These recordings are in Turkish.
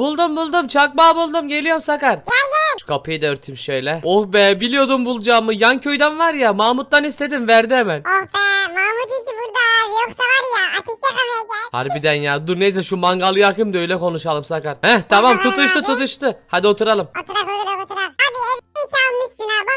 Buldum buldum çakmağı buldum geliyorum Sakar. Şu kapıyı da örteyim şöyle. Oh be biliyordum bulacağımı. Yan köyden var ya Mahmut'tan istedim verdi hemen. Oh be Mahmut iyi burada abi yoksa var ya ateş yakamayacağız. Harbiden ya dur neyse şu mangalı yakayım da öyle konuşalım Sakar. Heh tamam tutuştu tutuştu. Hadi oturalım. Oturak oturak oturak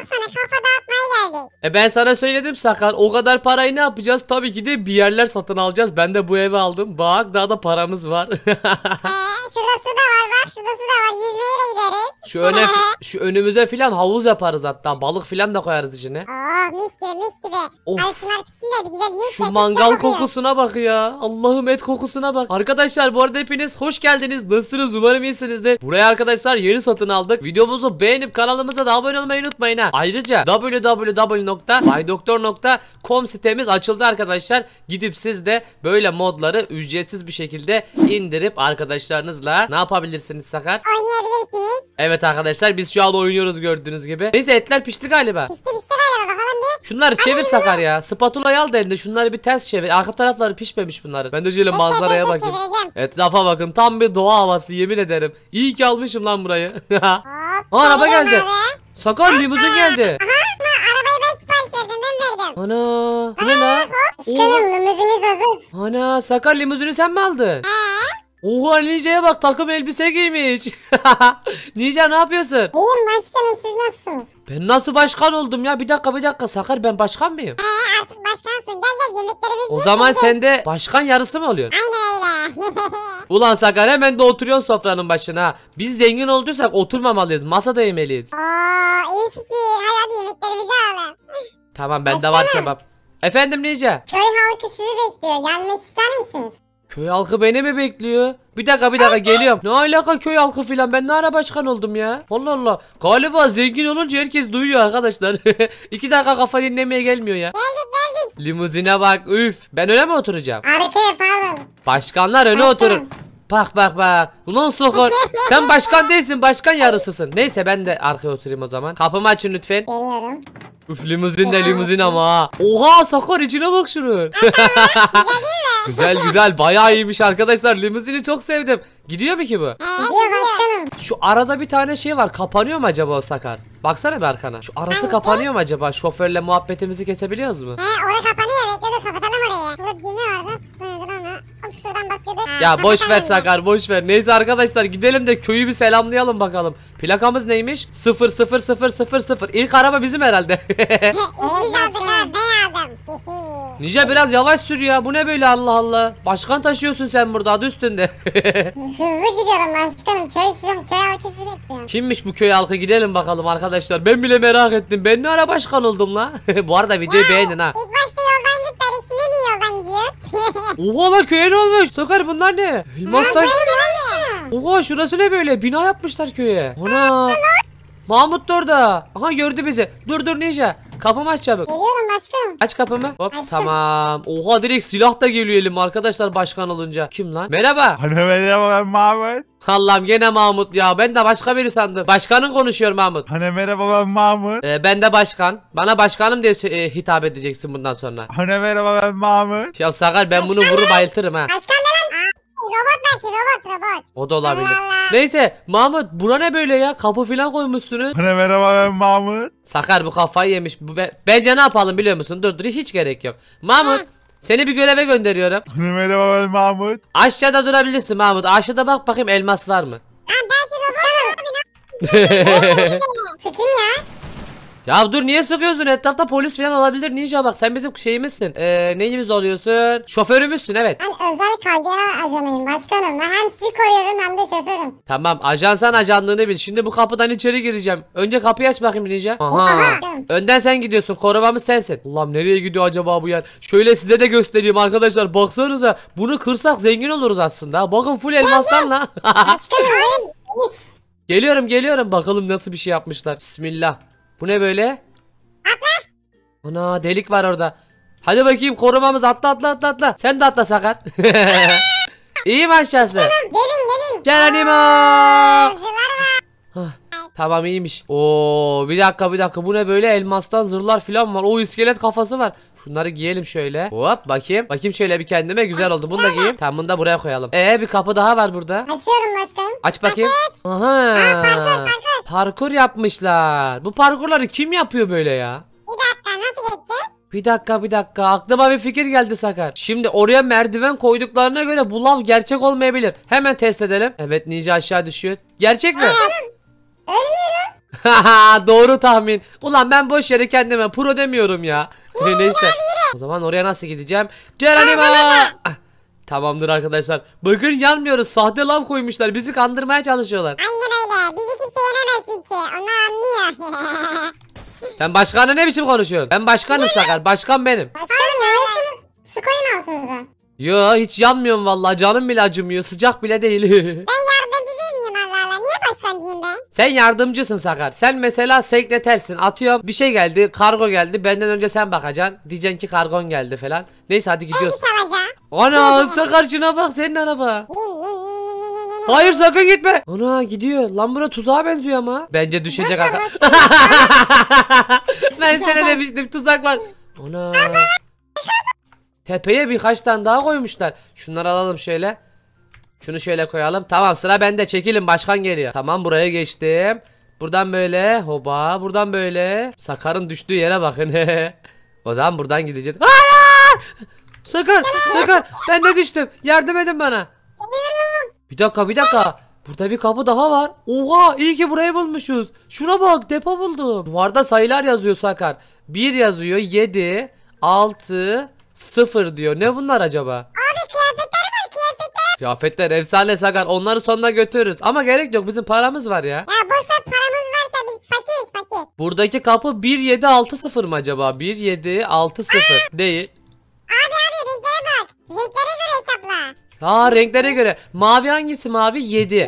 baksana kafa dağıtmaya geldik. E ben sana söyledim Sakar. O kadar parayı ne yapacağız? Tabii ki de bir yerler satın alacağız. Ben de bu evi aldım. Bak daha da paramız var. Eee şurası da var bak şurası da var. Yüzmeye de gideriz. Şu öne şu önümüze filan havuz yaparız hatta. Balık filan da koyarız içine. Oo mis gibi mis gibi. Of. Karşılar pişsin güzel yiyip Şu mangal kokusuna bak ya. Allah'ım et kokusuna bak. Arkadaşlar bu arada hepiniz hoş geldiniz. Nasılsınız? Umarım iyisinizdir. burayı arkadaşlar yeni satın aldık. Videomuzu beğenip kanalımıza da abone olmayı unutmayın. Aynen. Ayrıca www.baydoktor.com sitemiz açıldı arkadaşlar. Gidip siz de böyle modları ücretsiz bir şekilde indirip arkadaşlarınızla ne yapabilirsiniz Sakar? Oynayabilirsiniz. Evet arkadaşlar biz şu an oynuyoruz gördüğünüz gibi. Neyse etler pişti galiba. Pişti pişti galiba bakalım bir. Şunları çevir Sakar ya. Spatulayı al da elinde şunları bir ters çevir. Arka tarafları pişmemiş bunların. Ben de şöyle manzaraya bakayım. Evet Etrafa bakın tam bir doğa havası yemin ederim. İyi ki almışım lan burayı. Aa araba geldi. Abi. Sakar limuzin geldi. Aha arabayı ben sipariş verdim ben verdim. Ana. Bu ne lan? Çıkarın limuziniz hazır. Ana Sakar limuzini sen mi aldın? He. Oha Ninja'ya bak takım elbise giymiş. Ninja ne yapıyorsun? Oğlum başkanım siz nasılsınız? Ben nasıl başkan oldum ya? Bir dakika bir dakika Sakar ben başkan mıyım? Ee artık başkansın. Gel gel yemeklerimizi O zaman yiyeceğiz. sen de başkan yarısı mı oluyorsun? Aynen öyle. Ulan Sakar hemen de oturuyorsun sofranın başına. Biz zengin olduysak oturmamalıyız. Masada yemeliyiz. Aa iyi fikir. Hadi hadi yemeklerimizi alalım. Tamam bende var kebap. Efendim Nice? Köy halkı sizi bekliyor. Gelmek ister misiniz? Köy halkı beni mi bekliyor? Bir dakika bir dakika geliyorum. Ne alaka köy halkı filan ben ne ara başkan oldum ya. Allah Allah. Galiba zengin olunca herkes duyuyor arkadaşlar. İki dakika kafa dinlemeye gelmiyor ya. Geldik geldik. Limuzine bak üf. Ben öyle mi oturacağım? Arkaya pardon. Başkanlar öne Başkan. oturun. Bak bak bak. Ulan sokor. Sen başkan değilsin. Başkan yarısısın. Neyse ben de arkaya oturayım o zaman. Kapımı açın lütfen. Geliyorum. Üf limuzin de limuzin ama Oha Sakar içine bak şunu. güzel güzel bayağı iyiymiş arkadaşlar. Limuzini çok sevdim. Gidiyor mu ki bu? Şu arada bir tane şey var. Kapanıyor mu acaba o Sakar? Baksana bir arkana. Şu arası kapanıyor mu acaba? Şoförle muhabbetimizi kesebiliyoruz mu? He orada kapanıyor. Ya boş ver Sakar boş ver. Neyse arkadaşlar gidelim de köyü bir selamlayalım bakalım. Plakamız neymiş? 00000. İlk araba bizim herhalde. Nice biraz yavaş sür ya. Bu ne böyle Allah Allah. Başkan taşıyorsun sen burada adı üstünde. Hızlı gidiyorum başkanım. Köy sizin köy halkı sizi Kimmiş bu köy halkı gidelim bakalım arkadaşlar. Ben bile merak ettim. Ben ne ara başkan oldum la? bu arada videoyu beğenin ha. İlk başta yoldan git yoldan gidiyoruz. Oha lan köye ne olmuş? Sakar bunlar ne? Elmaslar. Oha şurası ne böyle? Bina yapmışlar köye. Ana. Mahmut da orada. Aha gördü bizi. Dur dur Ninja. Kapımı aç çabuk. Geliyorum başkanım. Aç kapımı. Hop Açtım. tamam. Oha direkt silah da geliyor elim arkadaşlar başkan olunca. Kim lan? Merhaba. Hani merhaba ben Mahmut. Allah'ım gene Mahmut ya. Ben de başka biri sandım. Başkanın konuşuyor Mahmut. Hani merhaba ben Mahmut. Ee, ben de başkan. Bana başkanım diye e, hitap edeceksin bundan sonra. Hani merhaba ben Mahmut. Ya Sakar ben bunu vurup bayıltırım ha. Başkanım. Robot belki robot robot. O da olabilir. Allah Allah. Neyse Mahmut bura ne böyle ya? Kapı falan koymuşsunuz. Hani merhaba ben Mahmut. Sakar bu kafayı yemiş. Bu be- Bence ne yapalım biliyor musun? Dur dur hiç gerek yok. Mahmut seni bir göreve gönderiyorum. merhaba ben Mahmut. Aşağıda durabilirsin Mahmut. Aşağıda bak bakayım elmas var mı? Lan belki robot abi. Sıkayım ya. Ya dur niye sıkıyorsun? Etrafta polis falan olabilir ninja bak. Sen bizim şeyimizsin. Ee, neyimiz oluyorsun? Şoförümüzsün evet. Ben özel KGA ajanıyım başkanım. Ben hem sizi koruyorum hem de şoförüm. Tamam ajansan ajanlığını bil. Şimdi bu kapıdan içeri gireceğim. Önce kapıyı aç bakayım ninja. Aha. Önden sen gidiyorsun. Korumamız sensin. Allah'ım nereye gidiyor acaba bu yer? Şöyle size de göstereyim arkadaşlar. Baksanıza. Bunu kırsak zengin oluruz aslında. Bakın full elmastan la. başkanım Geliyorum geliyorum bakalım nasıl bir şey yapmışlar. Bismillah. Bu ne böyle? Atla. Ana delik var orada. Hadi bakayım korumamız atla atla atla atla. Sen de atla Sakat. İyi maşası. Gelin gelin. Gel anima. Tamam iyiymiş. Oo bir dakika bir dakika bu ne böyle elmastan zırhlar falan var. O iskelet kafası var. Şunları giyelim şöyle. Hop bakayım. Bakayım şöyle bir kendime güzel oldu. Bunu da giyeyim. Tamam bunu da buraya koyalım. Ee bir kapı daha var burada. Açıyorum başkanım. Aç bakayım. Aha. Parkur yapmışlar. Bu parkurları kim yapıyor böyle ya? Bir dakika nasıl bir dakika bir dakika aklıma bir fikir geldi Sakar. Şimdi oraya merdiven koyduklarına göre bu lav gerçek olmayabilir. Hemen test edelim. Evet Ninja aşağı düşüyor. Gerçek mi? Evet. Haha Doğru tahmin. Ulan ben boş yere kendime pro demiyorum ya. Yürü, Neyse. O zaman oraya nasıl gideceğim? Geronimo! Ah. Tamamdır arkadaşlar. Bugün yanmıyoruz. Sahte lav koymuşlar. Bizi kandırmaya çalışıyorlar. Aynen öyle. Bizi kimse yenemez çünkü. Onu anlıyor. Sen başkanla ne biçim konuşuyorsun? Ben başkanım Sakar. Başkan benim. Başkanım ya. şunu Sıkayın altınıza. Yo hiç yanmıyorum vallahi. Canım bile acımıyor. Sıcak bile değil. Ben başkan diyeyim Sen yardımcısın Sakar. Sen mesela sekretersin. Atıyorum bir şey geldi, kargo geldi. Benden önce sen bakacaksın. Diyeceksin ki kargon geldi falan. Neyse hadi gidiyoruz. Neyse çalacağım. Ana Sakarcına bak senin araba. Hayır sakın gitme. Ana gidiyor. Lan bura tuzağa benziyor ama. Bence düşecek aga. ben sana demiştim tuzak var. Ana. Tepeye birkaç tane daha koymuşlar. Şunları alalım şöyle. Şunu şöyle koyalım. Tamam sıra bende çekilin başkan geliyor. Tamam buraya geçtim. Buradan böyle hoba buradan böyle. Sakar'ın düştüğü yere bakın. o zaman buradan gideceğiz. Hayır! Sakar sakar ben de düştüm. Yardım edin bana. Bir dakika bir dakika. Burada bir kapı daha var. Oha iyi ki burayı bulmuşuz. Şuna bak depo buldum. Duvarda sayılar yazıyor Sakar. 1 yazıyor 7 6 0 diyor. Ne bunlar acaba? Kıyafetler efsane Sakar. Onları sonuna götürürüz. Ama gerek yok. Bizim paramız var ya. Ya boş paramız varsa biz fakiriz fakir. Buradaki kapı 1760 mı acaba? 1760 değil. Abi abi renklere bak. Renklere göre hesapla. Ha renklere göre. Mavi hangisi mavi? 7. Ye-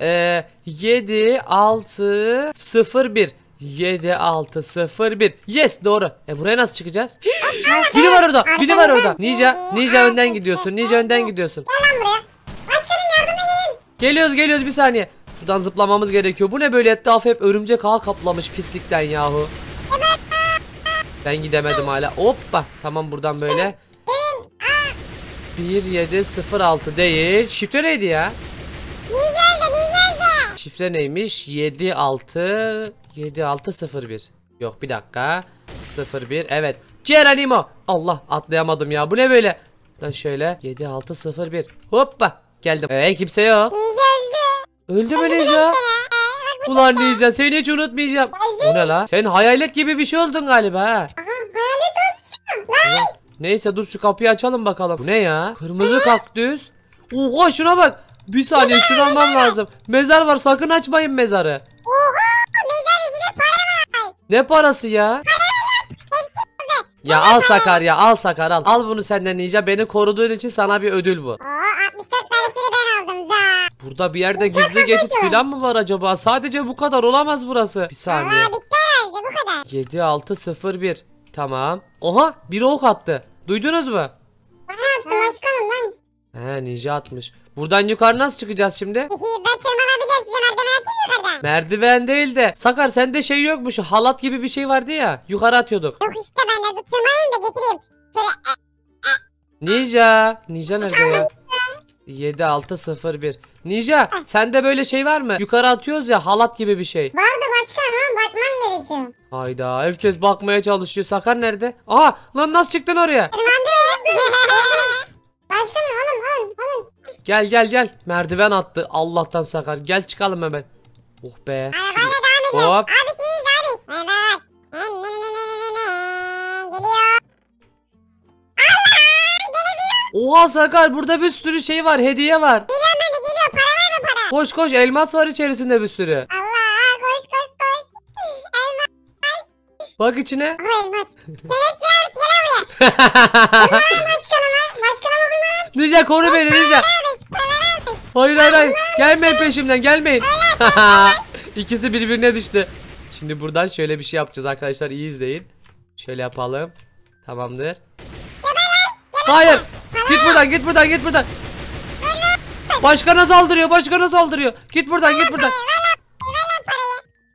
Ee, 7 6 0 1. 7-6-0-1. Yes doğru. E buraya nasıl çıkacağız? biri var orada. Biri var orada. Ninja. Ninja önden gidiyorsun. Ninja önden gidiyorsun. Gel lan buraya. Başkanım yardıma gelin. Geliyoruz geliyoruz bir saniye. Şuradan zıplamamız gerekiyor. Bu ne böyle etrafı hep örümcek ağ kaplamış pislikten yahu. Ben gidemedim hala. Hoppa. Tamam buradan böyle. 1706 değil. Şifre neydi ya? niye öldü. niye öldü. Şifre neymiş? 76 7601. Yok bir dakika. 01 evet. Geronimo. Allah atlayamadım ya. Bu ne böyle? Lan şöyle 7601. Hoppa. Geldim. Ee kimse yok. Öldü mü neca? Ulan neca. seni hiç unutmayacağım. O ne la? Sen hayalet gibi bir şey oldun galiba ha. Aha hayalet olmuşum. Neyse dur şu kapıyı açalım bakalım. Bu ne ya? Kırmızı kaktüs. Oha şuna bak. Bir saniye şunu almam lazım. Mezar var sakın açmayın mezarı. Ne parası ya? Ya al Sakar ya al Sakar al. Al bunu senden Nica beni koruduğun için sana bir ödül bu. Burada bir yerde gizli geçit falan mı var acaba? Sadece bu kadar olamaz burası. Bir saniye. Aa bitti herhalde bu kadar. 7 6 0 1. Tamam. Oha biri ok attı. Duydunuz mu? Ben yaptım aşkım lan. He ninja atmış. Buradan yukarı nasıl çıkacağız şimdi? Merdiven değil de. Sakar sende şey yok halat gibi bir şey vardı ya. Yukarı atıyorduk. Yok işte ben de tırmanayım da getireyim. Şöyle. E, e, e. Ninja. Ninja nerede ya? 7 6 0 1. Ninja sende böyle şey var mı? Yukarı atıyoruz ya halat gibi bir şey. Vardı başka ha bakmam gerekiyor. Hayda herkes bakmaya çalışıyor. Sakar nerede? Aha lan nasıl çıktın oraya? Tırmandım. başka oğlum oğlum oğlum. Gel gel gel. Merdiven attı. Allah'tan Sakar. Gel çıkalım hemen. Oh be. Arabayla devam ediyoruz. Hop. Abi şeyiz abi. Evet. Geliyor. Oha Sakar burada bir sürü şey var hediye var. Geliyorum ben de geliyor para var mı para? Koş koş elmas var içerisinde bir sürü. Allah koş koş koş. Elmas. Bak içine. Oh elmas. Şerefsiz yavrusu gel buraya. Vurma lan başkanıma. Başkanıma vurma. Nice koru beni Nice. Hayır gelmeyin peşimden gelmeyin. İkisi birbirine düştü. Şimdi buradan şöyle bir şey yapacağız arkadaşlar iyi izleyin. Şöyle yapalım. Tamamdır. Hayır. Git buradan git buradan git buradan. Başkana saldırıyor başkana saldırıyor. Git buradan git buradan.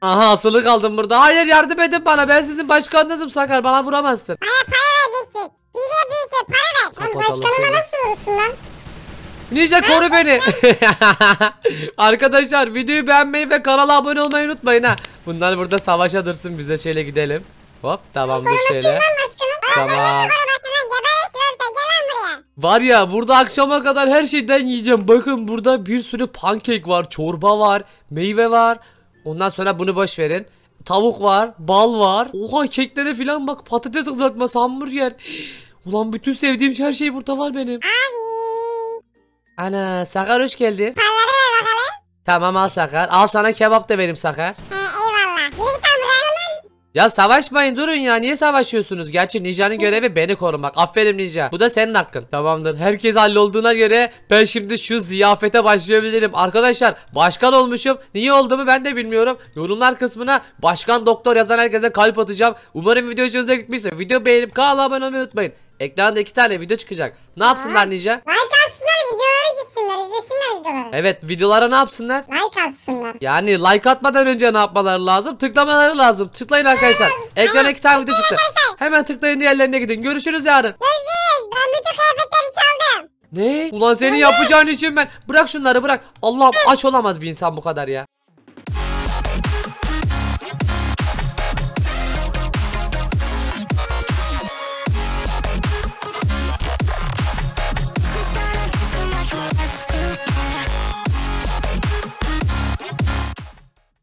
Aha asılı kaldım burada. Hayır yardım edin bana. Ben sizin başkanınızım Sakar. Bana vuramazsın. Bana para vereceksin. Hile şey, yapıyorsun. Para ver. Sen başkanıma nasıl vurursun lan? Ninja koru beni. Arkadaşlar videoyu beğenmeyi ve kanala abone olmayı unutmayın ha. Bunlar burada savaşa dursun biz de şöyle gidelim. Hop tamamdır şöyle. Tamam. Var ya burada akşama kadar her şeyden yiyeceğim. Bakın burada bir sürü pankek var, çorba var, meyve var. Ondan sonra bunu boş verin. Tavuk var, bal var. Oha keklere filan bak patates kızartması, hamburger. Ulan bütün sevdiğim her şey burada var benim. Abi. Ana Sakar hoş geldin. Paraları ver bakalım. Tamam al Sakar. Al sana kebap da vereyim Sakar. eyvallah. Yürü git lan Ya savaşmayın durun ya niye savaşıyorsunuz? Gerçi Ninja'nın görevi beni korumak. Aferin Ninja. Bu da senin hakkın. Tamamdır. Herkes hallolduğuna göre ben şimdi şu ziyafete başlayabilirim. Arkadaşlar başkan olmuşum. Niye olduğumu ben de bilmiyorum. Yorumlar kısmına başkan doktor yazan herkese kalp atacağım. Umarım video hoşunuza gitmiştir. Video beğenip kanala abone olmayı unutmayın. Ekranda iki tane video çıkacak. Ne yapsınlar Ninja? Like izlesinler videoları. Evet videolara ne yapsınlar? Like atsınlar. Yani like atmadan önce ne yapmaları lazım? Tıklamaları lazım. Tıklayın arkadaşlar. Ekrana iki tane video çıktı. Hemen tıklayın diğerlerine gidin. Görüşürüz yarın. Görüşürüz. Ben bütün kıyafetleri çaldım. Ne? Ulan senin yapacağın işin ben. Bırak şunları bırak. Allah'ım aç olamaz bir insan bu kadar ya.